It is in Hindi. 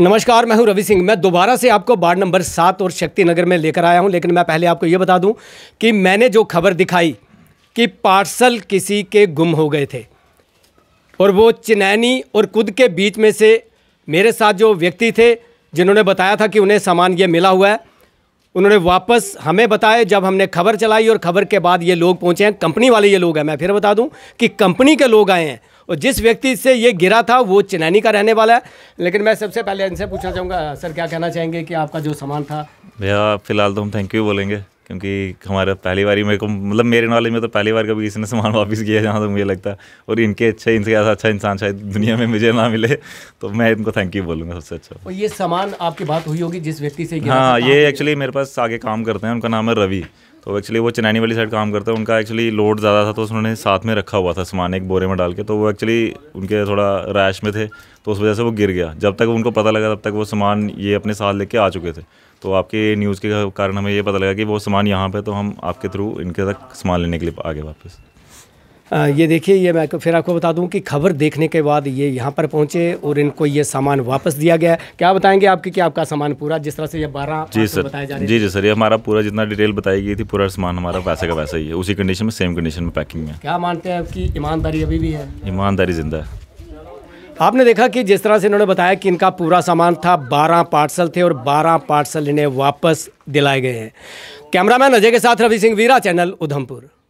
नमस्कार मैं हूं रवि सिंह मैं दोबारा से आपको वार्ड नंबर सात और शक्ति नगर में लेकर आया हूं लेकिन मैं पहले आपको ये बता दूं कि मैंने जो खबर दिखाई कि पार्सल किसी के गुम हो गए थे और वो चिनैनी और खुद के बीच में से मेरे साथ जो व्यक्ति थे जिन्होंने बताया था कि उन्हें सामान ये मिला हुआ है उन्होंने वापस हमें बताए जब हमने खबर चलाई और खबर के बाद ये लोग पहुँचे हैं कंपनी वाले ये लोग हैं मैं फिर बता दूँ कि कंपनी के लोग आए हैं और जिस व्यक्ति से ये गिरा था वो चिनैनी का रहने वाला है लेकिन मैं सबसे पहले इनसे पूछना चाहूँगा सर क्या कहना चाहेंगे कि आपका जो सामान था भैया फिलहाल तो हम थैंक यू बोलेंगे क्योंकि हमारा पहली बार मेरे को मतलब मेरे नॉलेज में तो पहली बार कभी किसी ने सामान वापस किया जहाँ तक तो मुझे लगता है और इनके अच्छे इनसे ऐसा अच्छा इंसान शायद दुनिया में मुझे ना मिले तो मैं इनको थैंक यू बोलूँगा सबसे अच्छा और ये सामान आपकी बात हुई होगी जिस व्यक्ति से हाँ ये एक्चुअली मेरे पास आगे काम करते हैं उनका नाम है रवि तो एक्चुअली वो चनैनी वाली साइड काम करता है उनका एक्चुअली लोड ज़्यादा था तो उन्होंने साथ में रखा हुआ था सामान एक बोरे में डाल के तो वो एक्चुअली उनके थोड़ा रैश में थे तो उस वजह से वो गिर गया जब तक उनको पता लगा तब तक वो सामान ये अपने साथ लेके आ चुके थे तो आपके न्यूज़ के कारण हमें ये पता लगा कि वो सामान यहाँ पर तो हम आपके थ्रू इनके तक सामान लेने के लिए आगे वापस ये देखिए ये मैं फिर आपको बता दूं कि खबर देखने के बाद ये यहाँ पर पहुँचे और इनको ये सामान वापस दिया गया क्या बताएंगे आपके कि आपका सामान पूरा जिस तरह से ये बारह जी सर जी जी सर ये हमारा पूरा जितना डिटेल बताई गई थी पूरा सामान हमारा पैसे का वैसा ही है उसी कंडीशन में सेम कंडीशन में पैकिंग है क्या मानते हैं आपकी ईमानदारी अभी भी है ईमानदारी जिंदा है आपने देखा कि जिस तरह से इन्होंने बताया कि इनका पूरा सामान था बारह पार्सल थे और बारह पार्सल इन्हें वापस दिलाए गए हैं कैमरामैन अजय के साथ रवि सिंह वीरा चैनल उधमपुर